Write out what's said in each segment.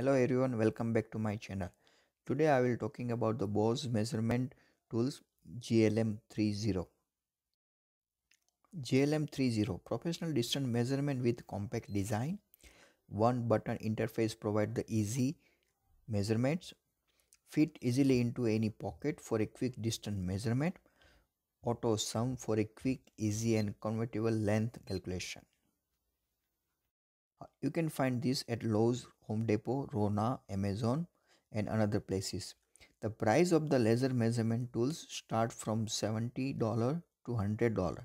hello everyone welcome back to my channel today i will talking about the Bose measurement tools glm30 glm30 professional distance measurement with compact design one button interface provide the easy measurements fit easily into any pocket for a quick distance measurement auto sum for a quick easy and convertible length calculation you can find this at Lowe's, Home Depot, Rona, Amazon and another places. The price of the laser measurement tools start from $70 to $100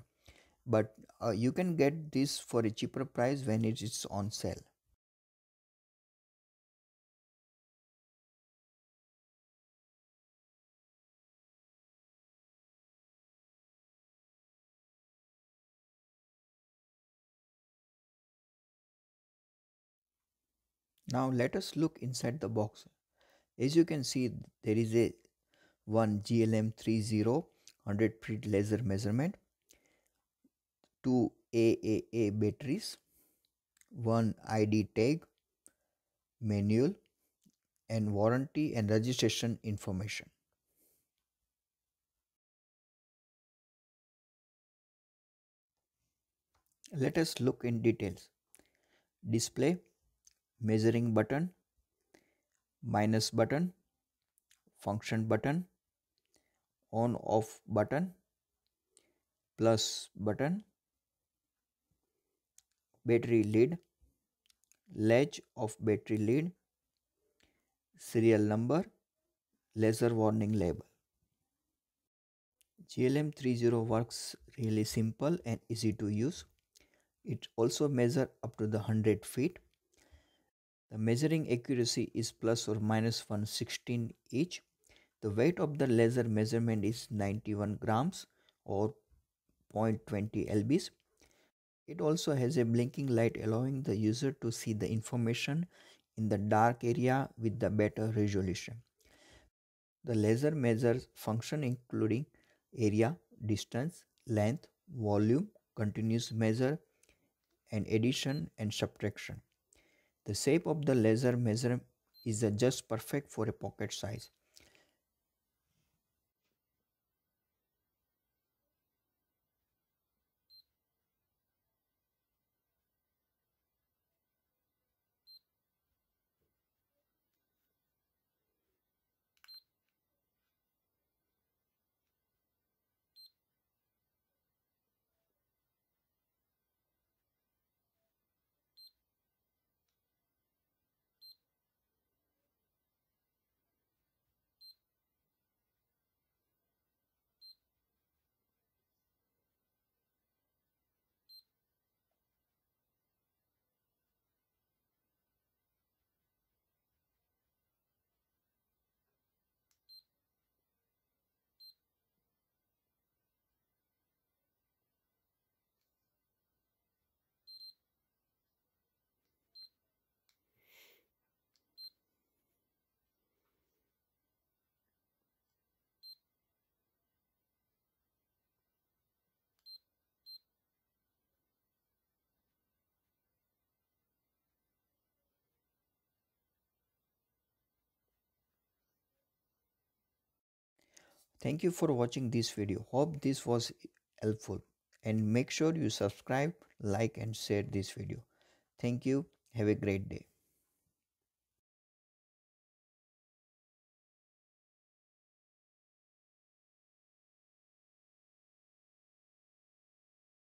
but uh, you can get this for a cheaper price when it is on sale. Now let us look inside the box. As you can see, there is a one GLM30 100 feet laser measurement, two AAA batteries, one ID tag, manual, and warranty and registration information. Let us look in details. Display measuring button minus button function button on off button plus button battery lead latch of battery lead serial number laser warning label GLM30 works really simple and easy to use it also measure up to the 100 feet the measuring accuracy is plus or minus one sixteen each. The weight of the laser measurement is 91 grams or 0.20 lbs. It also has a blinking light allowing the user to see the information in the dark area with the better resolution. The laser measures function including area, distance, length, volume, continuous measure, and addition and subtraction. The shape of the laser measure is just perfect for a pocket size. Thank you for watching this video. Hope this was helpful and make sure you subscribe, like and share this video. Thank you. Have a great day.